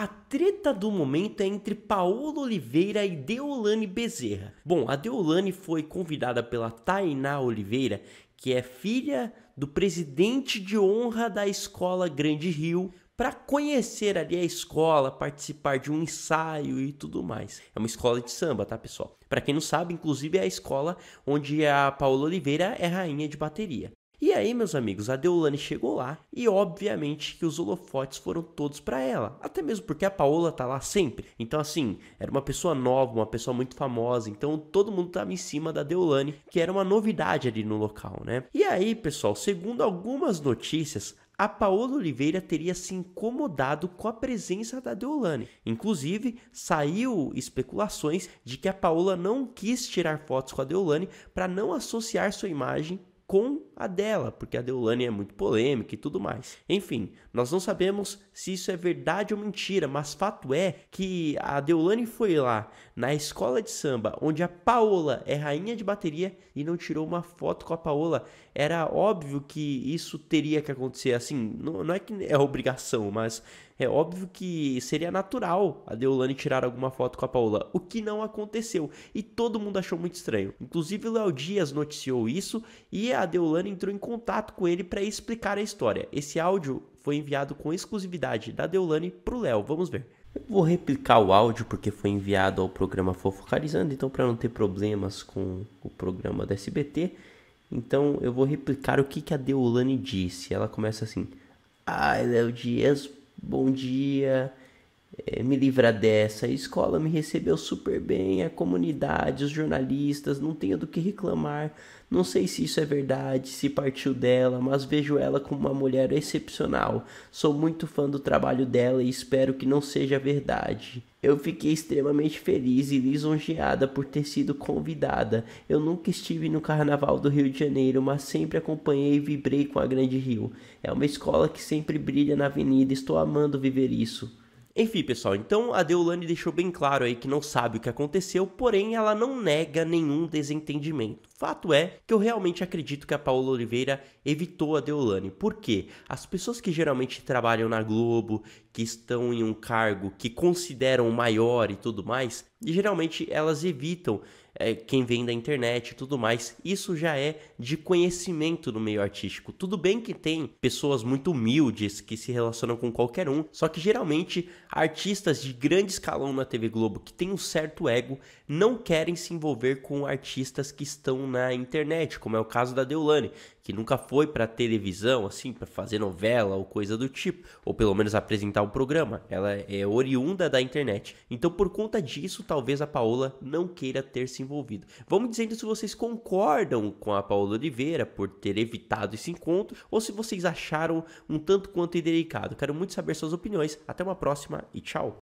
A treta do momento é entre Paola Oliveira e Deolane Bezerra. Bom, a Deolane foi convidada pela Tainá Oliveira, que é filha do presidente de honra da escola Grande Rio, para conhecer ali a escola, participar de um ensaio e tudo mais. É uma escola de samba, tá, pessoal? Para quem não sabe, inclusive é a escola onde a Paula Oliveira é rainha de bateria. E aí, meus amigos, a Deolane chegou lá e obviamente que os holofotes foram todos para ela, até mesmo porque a Paola tá lá sempre. Então assim, era uma pessoa nova, uma pessoa muito famosa, então todo mundo tava em cima da Deolane, que era uma novidade ali no local, né? E aí, pessoal, segundo algumas notícias, a Paola Oliveira teria se incomodado com a presença da Deolane. Inclusive, saiu especulações de que a Paola não quis tirar fotos com a Deolane para não associar sua imagem com a dela, porque a Deulane é muito polêmica e tudo mais. Enfim, nós não sabemos se isso é verdade ou mentira, mas fato é que a Deulane foi lá na escola de samba, onde a Paola é rainha de bateria e não tirou uma foto com a Paola. Era óbvio que isso teria que acontecer assim, não, não é que é obrigação, mas é óbvio que seria natural a Deolane tirar alguma foto com a Paula, o que não aconteceu e todo mundo achou muito estranho. Inclusive o Léo Dias noticiou isso e a Deolane entrou em contato com ele para explicar a história. Esse áudio foi enviado com exclusividade da Deolane para o Léo, vamos ver. vou replicar o áudio porque foi enviado ao programa Fofocalizando, então para não ter problemas com o programa da SBT, então eu vou replicar o que, que a Deolane disse. Ela começa assim: Ai, Léo Dias bom dia. É, me livra dessa. A escola me recebeu super bem, a comunidade, os jornalistas, não tenho do que reclamar. Não sei se isso é verdade, se partiu dela, mas vejo ela como uma mulher excepcional. Sou muito fã do trabalho dela e espero que não seja verdade. Eu fiquei extremamente feliz e lisonjeada por ter sido convidada. Eu nunca estive no Carnaval do Rio de Janeiro, mas sempre acompanhei e vibrei com a Grande Rio. É uma escola que sempre brilha na avenida, estou amando viver isso. Enfim, pessoal, então a Deolane deixou bem claro aí que não sabe o que aconteceu, porém ela não nega nenhum desentendimento. Fato é que eu realmente acredito que a Paula Oliveira evitou a Deolane. Por quê? As pessoas que geralmente trabalham na Globo, que estão em um cargo que consideram maior e tudo mais, e geralmente elas evitam é, quem vem da internet e tudo mais. Isso já é de conhecimento no meio artístico. Tudo bem que tem pessoas muito humildes que se relacionam com qualquer um, só que geralmente artistas de grande escalão na TV Globo que tem um certo ego não querem se envolver com artistas que estão na internet, como é o caso da Deolane, que nunca foi para televisão, assim, para fazer novela ou coisa do tipo, ou pelo menos apresentar um programa. Ela é oriunda da internet. Então, por conta disso, talvez a Paola não queira ter se envolvido. Vamos dizendo se vocês concordam com a Paola Oliveira por ter evitado esse encontro ou se vocês acharam um tanto quanto indelicado. Quero muito saber suas opiniões. Até uma próxima e tchau.